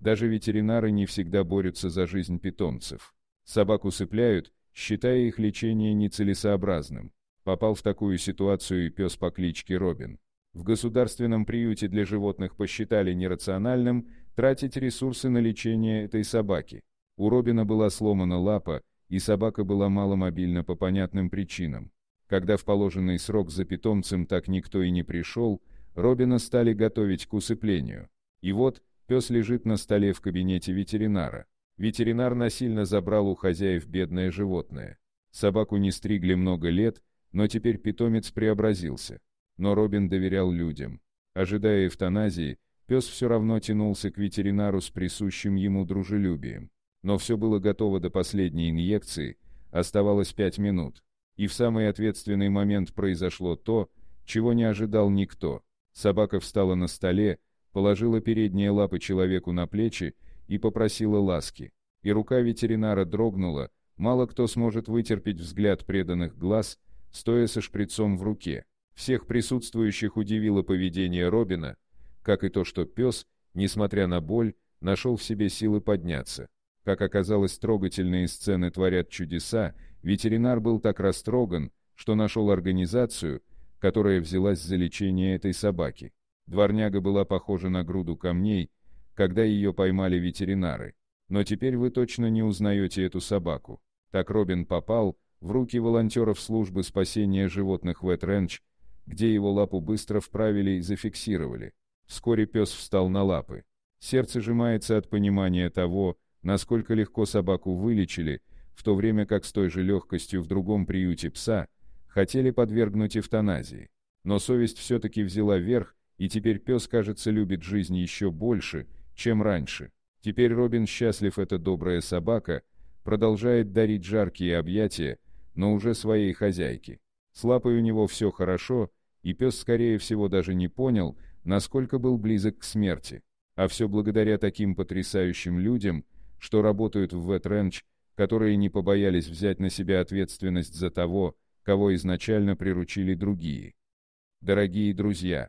Даже ветеринары не всегда борются за жизнь питомцев. Собак усыпляют, считая их лечение нецелесообразным. Попал в такую ситуацию и пес по кличке Робин. В государственном приюте для животных посчитали нерациональным тратить ресурсы на лечение этой собаки. У Робина была сломана лапа, и собака была маломобильна по понятным причинам. Когда в положенный срок за питомцем так никто и не пришел, Робина стали готовить к усыплению. И вот, Пес лежит на столе в кабинете ветеринара. Ветеринар насильно забрал у хозяев бедное животное. Собаку не стригли много лет, но теперь питомец преобразился. Но Робин доверял людям. Ожидая эвтаназии, пес все равно тянулся к ветеринару с присущим ему дружелюбием. Но все было готово до последней инъекции, оставалось пять минут. И в самый ответственный момент произошло то, чего не ожидал никто. Собака встала на столе, положила передние лапы человеку на плечи и попросила ласки. И рука ветеринара дрогнула, мало кто сможет вытерпеть взгляд преданных глаз, стоя со шприцом в руке. Всех присутствующих удивило поведение Робина, как и то, что пес, несмотря на боль, нашел в себе силы подняться. Как оказалось, трогательные сцены творят чудеса, ветеринар был так растроган, что нашел организацию, которая взялась за лечение этой собаки. Дворняга была похожа на груду камней, когда ее поймали ветеринары. Но теперь вы точно не узнаете эту собаку. Так Робин попал в руки волонтеров службы спасения животных Wet Ranch, где его лапу быстро вправили и зафиксировали. Вскоре пес встал на лапы. Сердце сжимается от понимания того, насколько легко собаку вылечили, в то время как с той же легкостью в другом приюте пса хотели подвергнуть эвтаназии. Но совесть все-таки взяла верх, и теперь пес, кажется, любит жизнь еще больше, чем раньше. Теперь Робин счастлив, эта добрая собака, продолжает дарить жаркие объятия, но уже своей хозяйке. С лапой у него все хорошо, и пес, скорее всего, даже не понял, насколько был близок к смерти. А все благодаря таким потрясающим людям, что работают в Ветренч, которые не побоялись взять на себя ответственность за того, кого изначально приручили другие. Дорогие друзья!